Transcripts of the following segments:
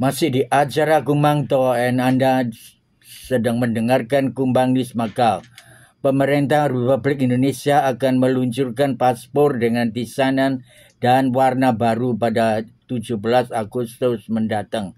Masih di acara Kumbang Toen Anda sedang mendengarkan Kumbang News Makau. Pemerintah Republik Indonesia akan meluncurkan paspor dengan tisanan dan warna baru pada 17 Agustus mendatang.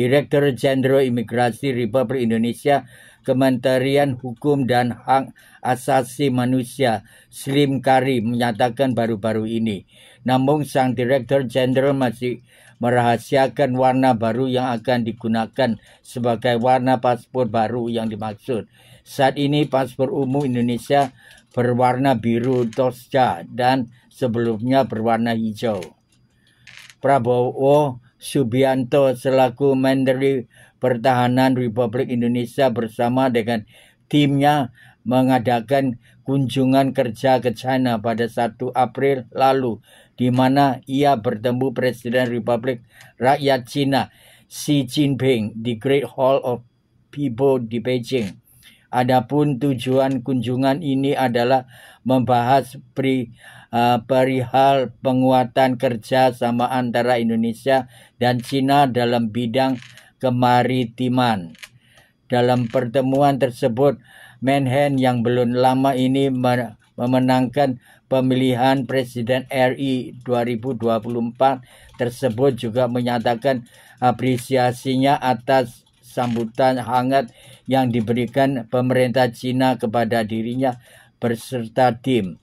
Direktur Jenderal Imigrasi Republik Indonesia, Kementerian Hukum dan Hak Asasi Manusia, Slim Kari, menyatakan baru-baru ini. Namun, sang Direktur Jenderal masih merahasiakan warna baru yang akan digunakan sebagai warna paspor baru yang dimaksud. Saat ini, paspor umum Indonesia berwarna biru tosca dan sebelumnya berwarna hijau. Prabowo Subianto selaku Menteri Pertahanan Republik Indonesia bersama dengan timnya mengadakan kunjungan kerja ke China pada 1 April lalu di mana ia bertemu Presiden Republik Rakyat China Xi Jinping di Great Hall of People di Beijing. Adapun tujuan kunjungan ini adalah membahas pri, uh, perihal penguatan kerja sama antara Indonesia dan Cina dalam bidang kemaritiman. Dalam pertemuan tersebut, Menhen yang belum lama ini memenangkan pemilihan Presiden RI 2024 tersebut juga menyatakan apresiasinya atas sambutan hangat yang diberikan pemerintah Cina kepada dirinya berserta tim.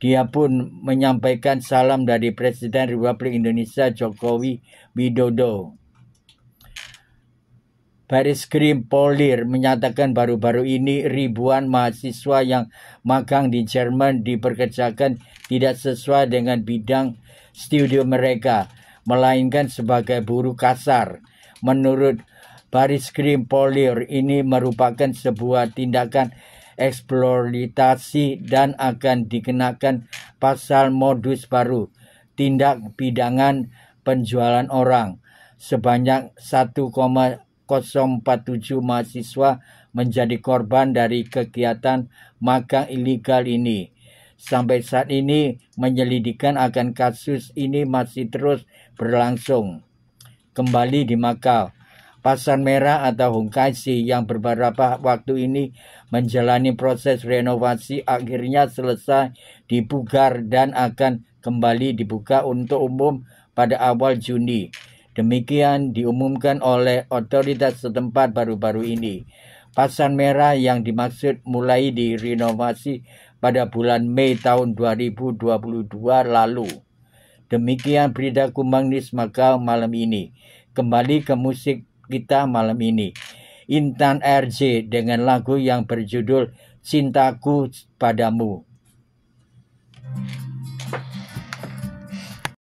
Dia pun menyampaikan salam dari Presiden Republik Indonesia Jokowi Widodo. Baris Krim Polir menyatakan baru-baru ini ribuan mahasiswa yang magang di Jerman diperkerjakan tidak sesuai dengan bidang studio mereka, melainkan sebagai buruh kasar. Menurut Baris krim polir ini merupakan sebuah tindakan eksploritasi dan akan dikenakan pasal modus baru tindak pidangan penjualan orang. Sebanyak 1,047 mahasiswa menjadi korban dari kegiatan magang ilegal ini. Sampai saat ini menyelidikan akan kasus ini masih terus berlangsung. Kembali di Makau. Pasar Merah atau Hongkaisi yang beberapa waktu ini menjalani proses renovasi akhirnya selesai dibugar dan akan kembali dibuka untuk umum pada awal Juni. Demikian diumumkan oleh otoritas setempat baru-baru ini. Pasar Merah yang dimaksud mulai direnovasi pada bulan Mei tahun 2022 lalu. Demikian berita Kumbang Nis Makau malam ini. Kembali ke musik kita malam ini. Intan RJ dengan lagu yang berjudul Cintaku Padamu.